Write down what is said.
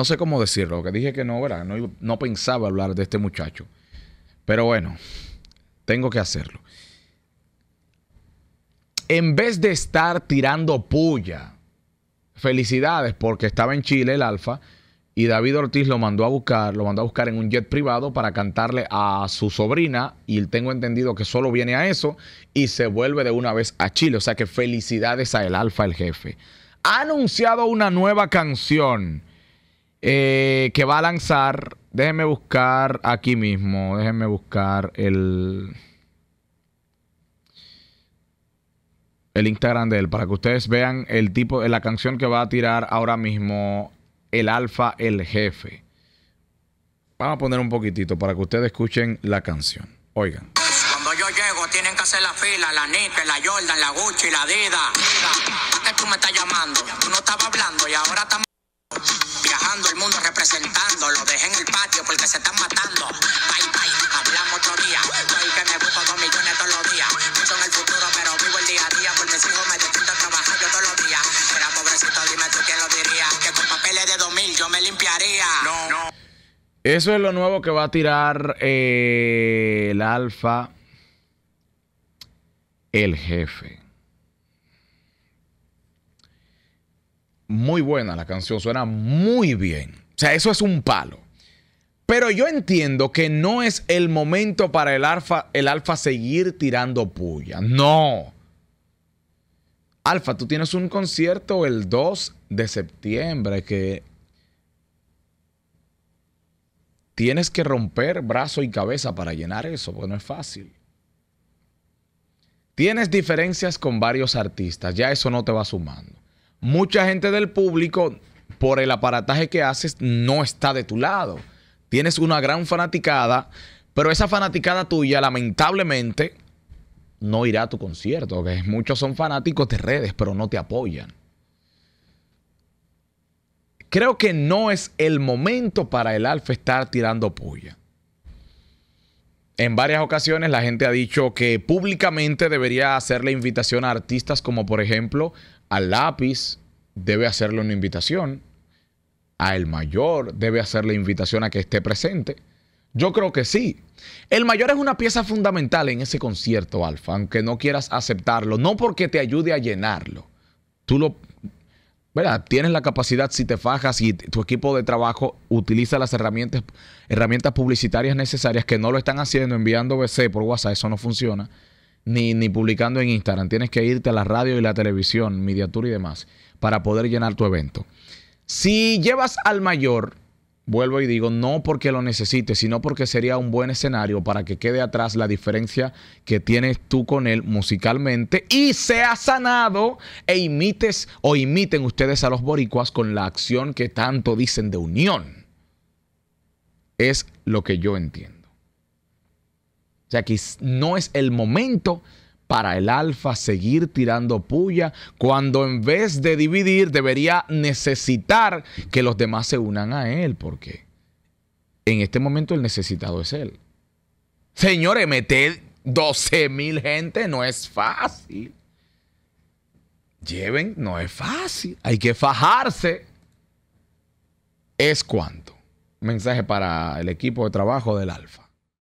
no sé cómo decirlo, que dije que no, ¿verdad? No, no pensaba hablar de este muchacho. Pero bueno, tengo que hacerlo. En vez de estar tirando puya, felicidades porque estaba en Chile el Alfa y David Ortiz lo mandó a buscar, lo mandó a buscar en un jet privado para cantarle a su sobrina y tengo entendido que solo viene a eso y se vuelve de una vez a Chile, o sea que felicidades a el Alfa el jefe. Ha anunciado una nueva canción eh, que va a lanzar. Déjenme buscar aquí mismo. Déjenme buscar el. El Instagram de él para que ustedes vean el tipo, de la canción que va a tirar ahora mismo el Alfa, el jefe. Vamos a poner un poquitito para que ustedes escuchen la canción. Oigan. Cuando yo llego tienen que hacer la fila, la Nike, la Jordan, la Gucci, la Dida. Antes tú me estás llamando, tú no estabas hablando y ahora estamos el mundo representando. Lo dejé en el patio porque se están matando. Bye bye, hablamos otro día. Soy que me busco dos millones todos los días. No en el futuro, pero vivo el día a día. Porque si no me distinto trabajar yo todos los días. Pero pobrecito, dime tú quién lo diría. Que con papeles de mil yo me limpiaría. No, no. Eso es lo nuevo que va a tirar eh, el alfa, el jefe. muy buena la canción, suena muy bien. O sea, eso es un palo. Pero yo entiendo que no es el momento para el alfa, el alfa seguir tirando puya. No. Alfa, tú tienes un concierto el 2 de septiembre que tienes que romper brazo y cabeza para llenar eso, porque no es fácil. Tienes diferencias con varios artistas, ya eso no te va sumando mucha gente del público, por el aparataje que haces, no está de tu lado. Tienes una gran fanaticada, pero esa fanaticada tuya, lamentablemente, no irá a tu concierto, muchos son fanáticos de redes, pero no te apoyan. Creo que no es el momento para el Alfa estar tirando puya. En varias ocasiones la gente ha dicho que públicamente debería hacerle invitación a artistas como por ejemplo al lápiz debe hacerle una invitación, a el mayor debe hacerle invitación a que esté presente. Yo creo que sí. El mayor es una pieza fundamental en ese concierto, Alfa, aunque no quieras aceptarlo, no porque te ayude a llenarlo. Tú lo, Tienes la capacidad si te fajas y tu equipo de trabajo utiliza las herramientas, herramientas publicitarias necesarias que no lo están haciendo, enviando BC por WhatsApp, eso no funciona ni, publicando en Instagram. Tienes que irte a la radio y la televisión, mediatura y demás, para poder llenar tu evento. Si llevas al mayor, vuelvo y digo, no porque lo necesites, sino porque sería un buen escenario para que quede atrás la diferencia que tienes tú con él musicalmente y sea sanado e imites o imiten ustedes a los boricuas con la acción que tanto dicen de unión. Es lo que yo entiendo. O sea que no es el momento para el alfa seguir tirando puya cuando en vez de dividir debería necesitar que los demás se unan a él, porque en este momento el necesitado es él. Señores, meter 12 mil gente no es fácil. Lleven, no es fácil. Hay que fajarse. ¿Es cuánto? Mensaje para el equipo de trabajo del Alfa.